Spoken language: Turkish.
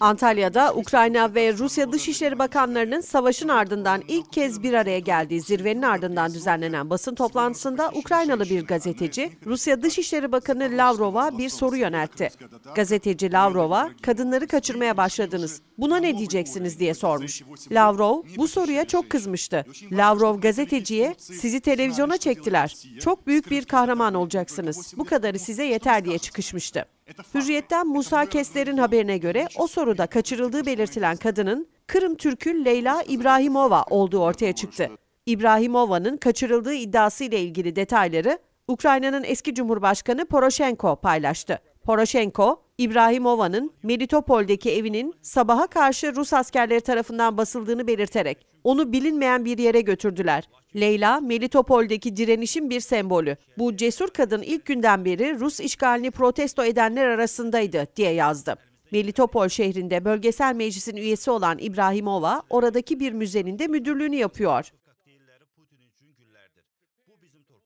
Antalya'da Ukrayna ve Rusya Dışişleri Bakanlarının savaşın ardından ilk kez bir araya geldiği zirvenin ardından düzenlenen basın toplantısında Ukraynalı bir gazeteci Rusya Dışişleri Bakanı Lavrov'a bir soru yöneltti. Gazeteci Lavrov'a kadınları kaçırmaya başladınız. Buna ne diyeceksiniz diye sormuş. Lavrov bu soruya çok kızmıştı. Lavrov gazeteciye sizi televizyona çektiler. Çok büyük bir kahraman olacaksınız. Bu kadarı size yeter diye çıkışmıştı. Hürriyetten Musa Kesler'in haberine göre o soruda kaçırıldığı belirtilen kadının Kırım Türk'ü Leyla İbrahimova olduğu ortaya çıktı. İbrahimova'nın kaçırıldığı iddiası ile ilgili detayları Ukrayna'nın eski Cumhurbaşkanı Poroshenko paylaştı. Poroshenko, İbrahimova'nın Melitopol'deki evinin sabaha karşı Rus askerleri tarafından basıldığını belirterek onu bilinmeyen bir yere götürdüler. Leyla, Melitopol'deki direnişin bir sembolü. Bu cesur kadın ilk günden beri Rus işgalini protesto edenler arasındaydı diye yazdı. Melitopol şehrinde bölgesel meclisin üyesi olan İbrahimova, oradaki bir müzenin de müdürlüğünü yapıyor.